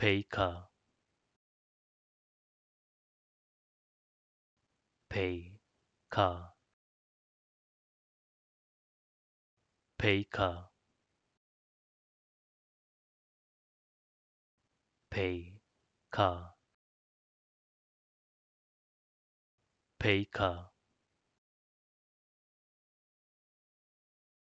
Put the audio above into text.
Baker Baker Baker Baker Baker